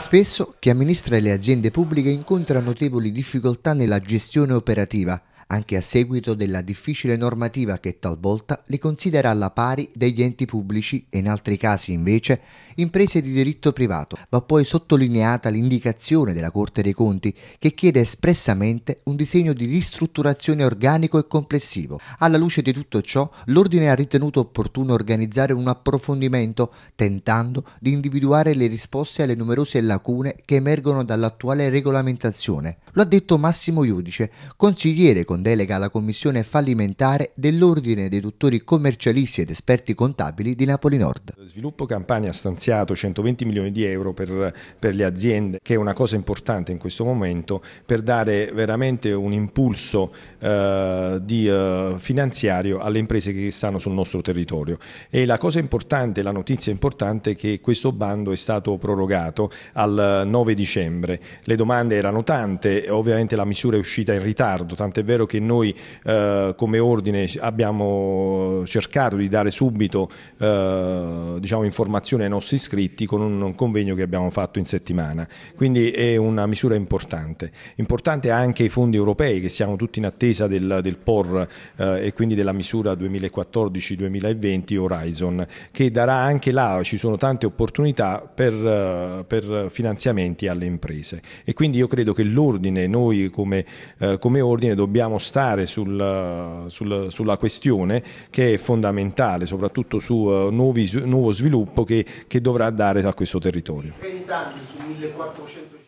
Spesso chi amministra le aziende pubbliche incontra notevoli difficoltà nella gestione operativa anche a seguito della difficile normativa che talvolta li considera alla pari degli enti pubblici e in altri casi invece imprese di diritto privato. Va poi sottolineata l'indicazione della Corte dei Conti che chiede espressamente un disegno di ristrutturazione organico e complessivo. Alla luce di tutto ciò, l'Ordine ha ritenuto opportuno organizzare un approfondimento tentando di individuare le risposte alle numerose lacune che emergono dall'attuale regolamentazione. Lo ha detto Massimo Iudice, consigliere con con delega alla Commissione fallimentare dell'Ordine dei dottori commercialisti ed esperti contabili di Napoli Nord. Sviluppo Campania ha stanziato 120 milioni di euro per, per le aziende, che è una cosa importante in questo momento, per dare veramente un impulso eh, di, eh, finanziario alle imprese che stanno sul nostro territorio. E la cosa importante, la notizia importante è che questo bando è stato prorogato al 9 dicembre. Le domande erano tante, ovviamente la misura è uscita in ritardo, tant'è vero che noi eh, come ordine abbiamo cercato di dare subito eh, diciamo, informazione ai nostri iscritti con un, un convegno che abbiamo fatto in settimana. Quindi è una misura importante. Importante anche i fondi europei che siamo tutti in attesa del, del POR eh, e quindi della misura 2014-2020 Horizon che darà anche là, ci sono tante opportunità per, eh, per finanziamenti alle imprese e quindi io credo che l'ordine, noi come, eh, come ordine dobbiamo dobbiamo stare sul, sul, sulla questione che è fondamentale, soprattutto su uh, nuovi, nuovo sviluppo che, che dovrà dare a questo territorio. 20 anni su 1400